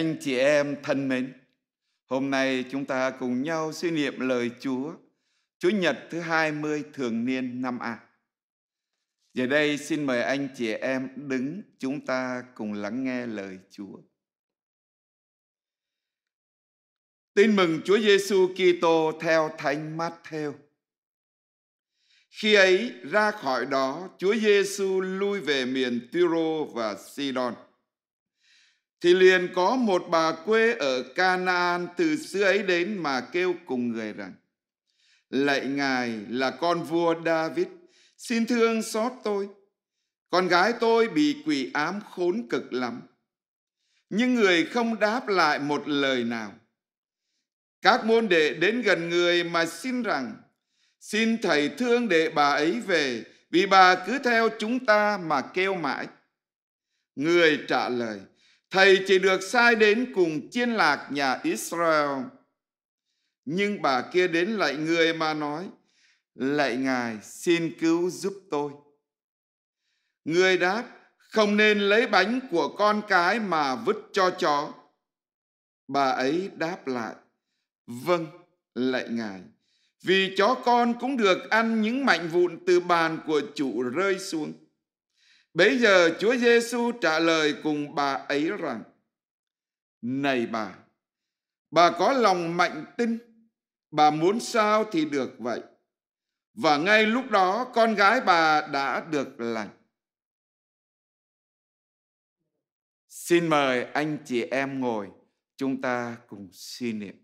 Anh chị em thân mến, hôm nay chúng ta cùng nhau suy niệm lời Chúa, Chúa Nhật thứ 20 thường niên năm A. Giờ đây xin mời anh chị em đứng chúng ta cùng lắng nghe lời Chúa. Tin mừng Chúa Giêsu Kitô theo Thánh Matthew. Khi ấy ra khỏi đó, Chúa Giêsu lui về miền Tyro và Sidon thì liền có một bà quê ở Canaan từ xưa ấy đến mà kêu cùng người rằng lạy ngài là con vua David xin thương xót tôi con gái tôi bị quỷ ám khốn cực lắm nhưng người không đáp lại một lời nào các môn đệ đến gần người mà xin rằng xin thầy thương đệ bà ấy về vì bà cứ theo chúng ta mà kêu mãi người trả lời Thầy chỉ được sai đến cùng chiên lạc nhà Israel. Nhưng bà kia đến lại người mà nói, lạy ngài xin cứu giúp tôi. Người đáp, không nên lấy bánh của con cái mà vứt cho chó. Bà ấy đáp lại, vâng, lạy ngài, vì chó con cũng được ăn những mạnh vụn từ bàn của chủ rơi xuống. Bây giờ Chúa Giêsu trả lời cùng bà ấy rằng: "Này bà, bà có lòng mạnh tin, bà muốn sao thì được vậy." Và ngay lúc đó con gái bà đã được lành. Xin mời anh chị em ngồi, chúng ta cùng suy niệm.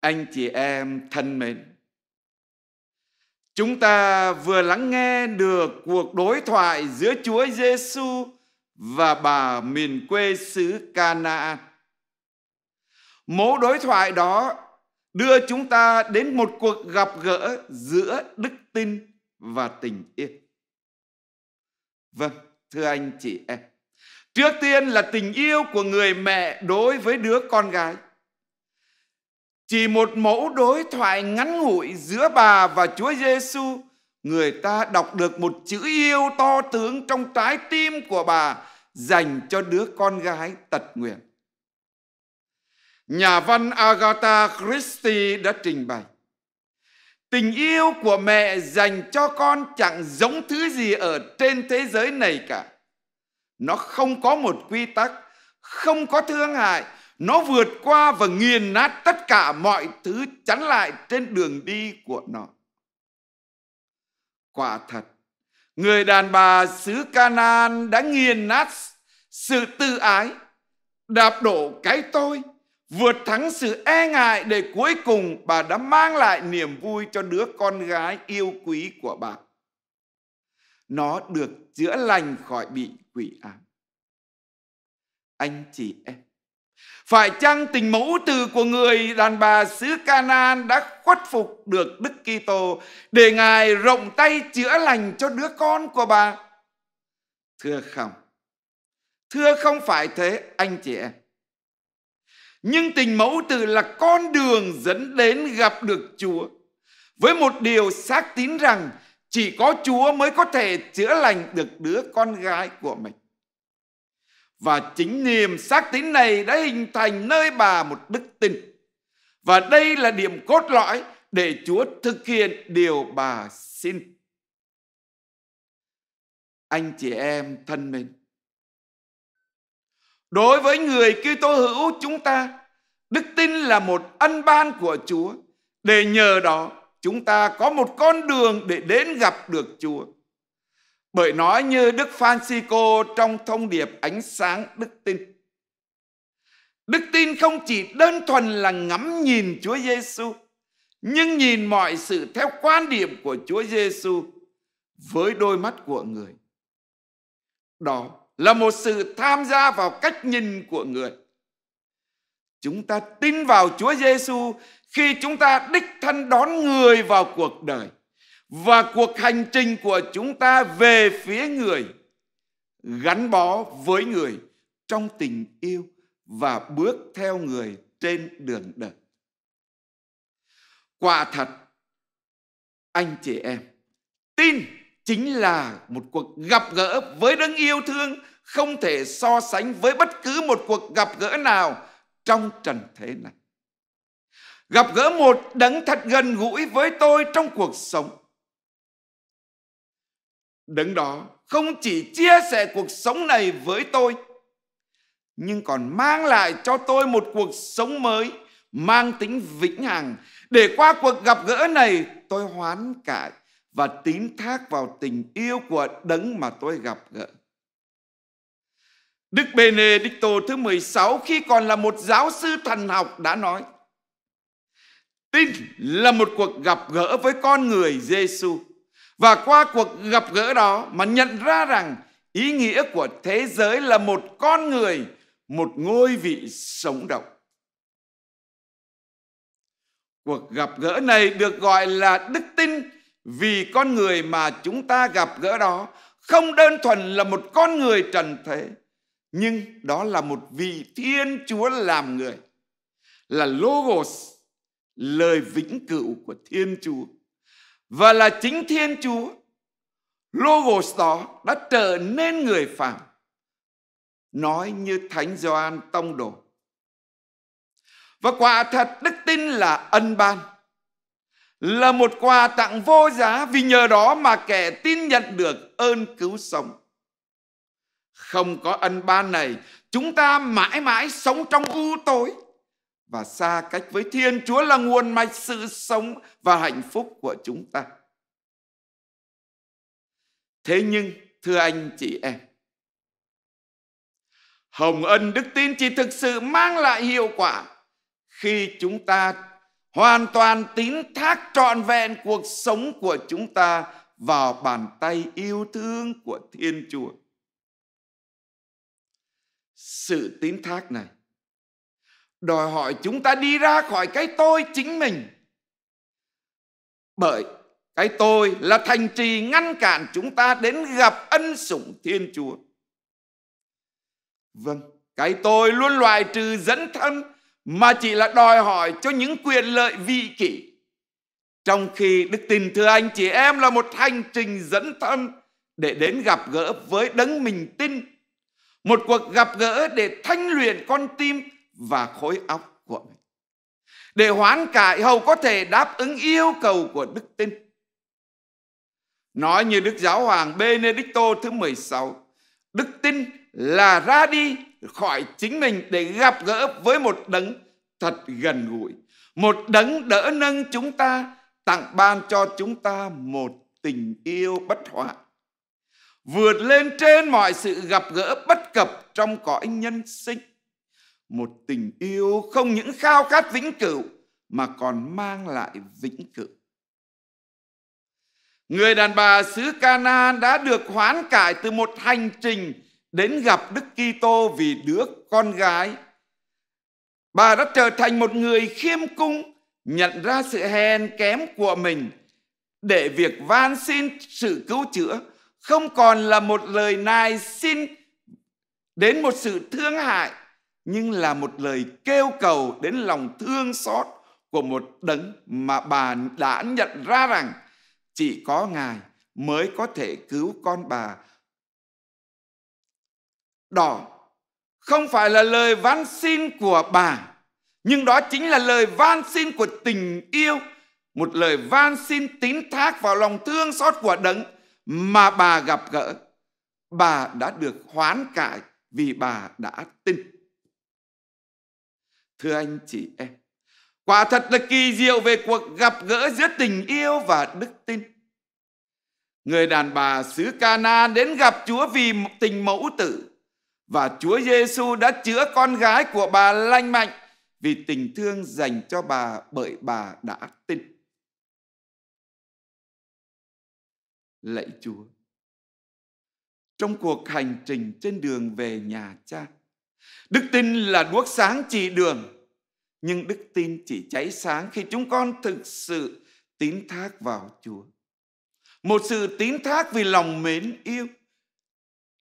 Anh chị em thân mến, Chúng ta vừa lắng nghe được cuộc đối thoại giữa Chúa Giêsu và bà miền quê xứ Canaan. Mẫu đối thoại đó đưa chúng ta đến một cuộc gặp gỡ giữa đức tin và tình yêu. Vâng, thưa anh chị em. Trước tiên là tình yêu của người mẹ đối với đứa con gái. Chỉ một mẫu đối thoại ngắn ngủi giữa bà và Chúa Giêsu, người ta đọc được một chữ yêu to tướng trong trái tim của bà dành cho đứa con gái tật nguyện. Nhà văn Agatha Christie đã trình bày Tình yêu của mẹ dành cho con chẳng giống thứ gì ở trên thế giới này cả. Nó không có một quy tắc, không có thương hại, nó vượt qua và nghiền nát tất cả mọi thứ chắn lại trên đường đi của nó. Quả thật, người đàn bà xứ Canaan đã nghiền nát sự tự ái, đạp đổ cái tôi, vượt thắng sự e ngại để cuối cùng bà đã mang lại niềm vui cho đứa con gái yêu quý của bà. Nó được chữa lành khỏi bị quỷ ám. Anh chị em, phải chăng tình mẫu từ của người đàn bà xứ Canaan đã khuất phục được Đức Kitô để Ngài rộng tay chữa lành cho đứa con của bà? Thưa không. Thưa không phải thế anh chị em. Nhưng tình mẫu từ là con đường dẫn đến gặp được Chúa. Với một điều xác tín rằng chỉ có Chúa mới có thể chữa lành được đứa con gái của mình. Và chính niềm xác tín này đã hình thành nơi bà một đức tin. Và đây là điểm cốt lõi để Chúa thực hiện điều bà xin. Anh chị em thân mến, đối với người Kitô hữu chúng ta, đức tin là một ân ban của Chúa để nhờ đó chúng ta có một con đường để đến gặp được Chúa bởi nói như Đức Francisco trong thông điệp ánh sáng đức tin. Đức tin không chỉ đơn thuần là ngắm nhìn Chúa Giêsu, nhưng nhìn mọi sự theo quan điểm của Chúa Giêsu với đôi mắt của người. Đó là một sự tham gia vào cách nhìn của người. Chúng ta tin vào Chúa Giêsu khi chúng ta đích thân đón người vào cuộc đời và cuộc hành trình của chúng ta về phía người gắn bó với người trong tình yêu và bước theo người trên đường đời. Quả thật anh chị em tin chính là một cuộc gặp gỡ với đấng yêu thương không thể so sánh với bất cứ một cuộc gặp gỡ nào trong trần thế này. Gặp gỡ một đấng thật gần gũi với tôi trong cuộc sống đứng đó không chỉ chia sẻ cuộc sống này với tôi nhưng còn mang lại cho tôi một cuộc sống mới mang tính vĩnh hằng để qua cuộc gặp gỡ này tôi hoán cải và tín thác vào tình yêu của đấng mà tôi gặp gỡ. Đức Benedicto thứ 16 khi còn là một giáo sư thần học đã nói Tin là một cuộc gặp gỡ với con người Giêsu. Và qua cuộc gặp gỡ đó mà nhận ra rằng ý nghĩa của thế giới là một con người, một ngôi vị sống động. Cuộc gặp gỡ này được gọi là đức tin vì con người mà chúng ta gặp gỡ đó không đơn thuần là một con người trần thế, nhưng đó là một vị Thiên Chúa làm người, là Logos, lời vĩnh cửu của Thiên Chúa và là chính Thiên Chúa Logos đó đã trở nên người phàm nói như Thánh Gioan tông đồ. Và quả thật đức tin là ân ban là một quà tặng vô giá vì nhờ đó mà kẻ tin nhận được ơn cứu sống. Không có ân ban này, chúng ta mãi mãi sống trong u tối, và xa cách với Thiên Chúa là nguồn mạch sự sống và hạnh phúc của chúng ta. Thế nhưng, thưa anh chị em, Hồng ân đức tin chỉ thực sự mang lại hiệu quả khi chúng ta hoàn toàn tín thác trọn vẹn cuộc sống của chúng ta vào bàn tay yêu thương của Thiên Chúa. Sự tín thác này đòi hỏi chúng ta đi ra khỏi cái tôi chính mình bởi cái tôi là thành trì ngăn cản chúng ta đến gặp ân sủng thiên chúa vâng cái tôi luôn loại trừ dẫn thân mà chỉ là đòi hỏi cho những quyền lợi vị kỷ trong khi đức tin thưa anh chị em là một hành trình dẫn thân để đến gặp gỡ với đấng mình tin một cuộc gặp gỡ để thanh luyện con tim và khối óc của mình để hoán cải hầu có thể đáp ứng yêu cầu của đức tin. Nói như Đức Giáo Hoàng Benedicto thứ 16, đức tin là ra đi khỏi chính mình để gặp gỡ với một đấng thật gần gũi, một đấng đỡ nâng chúng ta, tặng ban cho chúng ta một tình yêu bất hoại vượt lên trên mọi sự gặp gỡ bất cập trong cõi nhân sinh một tình yêu không những khao khát vĩnh cửu mà còn mang lại vĩnh cửu. Người đàn bà xứ Cana đã được hoán cải từ một hành trình đến gặp Đức Kitô vì đứa con gái. Bà đã trở thành một người khiêm cung, nhận ra sự hèn kém của mình để việc van xin sự cứu chữa không còn là một lời nài xin đến một sự thương hại nhưng là một lời kêu cầu đến lòng thương xót của một đấng mà bà đã nhận ra rằng chỉ có Ngài mới có thể cứu con bà. Đó không phải là lời van xin của bà, nhưng đó chính là lời van xin của tình yêu, một lời van xin tín thác vào lòng thương xót của đấng mà bà gặp gỡ. Bà đã được hoán cải vì bà đã tin thưa anh chị em quả thật là kỳ diệu về cuộc gặp gỡ giữa tình yêu và đức tin người đàn bà xứ Cana đến gặp Chúa vì tình mẫu tử và Chúa Giêsu đã chữa con gái của bà lanh mạnh vì tình thương dành cho bà bởi bà đã tin. Lạy Chúa, trong cuộc hành trình trên đường về nhà cha, Đức tin là đuốc sáng chỉ đường, nhưng đức tin chỉ cháy sáng khi chúng con thực sự tín thác vào Chúa. Một sự tín thác vì lòng mến yêu.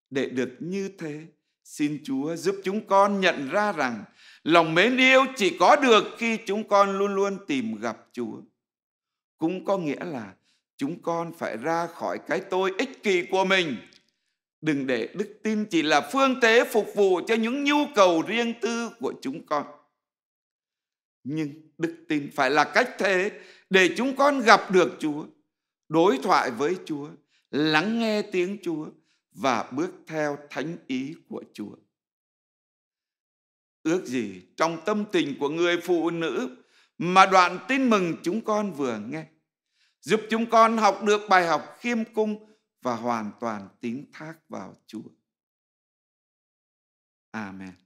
Để được như thế, xin Chúa giúp chúng con nhận ra rằng lòng mến yêu chỉ có được khi chúng con luôn luôn tìm gặp Chúa. Cũng có nghĩa là chúng con phải ra khỏi cái tôi ích kỷ của mình Đừng để đức tin chỉ là phương tế phục vụ cho những nhu cầu riêng tư của chúng con. Nhưng đức tin phải là cách thế để chúng con gặp được Chúa, đối thoại với Chúa, lắng nghe tiếng Chúa và bước theo thánh ý của Chúa. Ước gì trong tâm tình của người phụ nữ mà đoạn tin mừng chúng con vừa nghe, giúp chúng con học được bài học khiêm cung và hoàn toàn tín thác vào Chúa. Amen.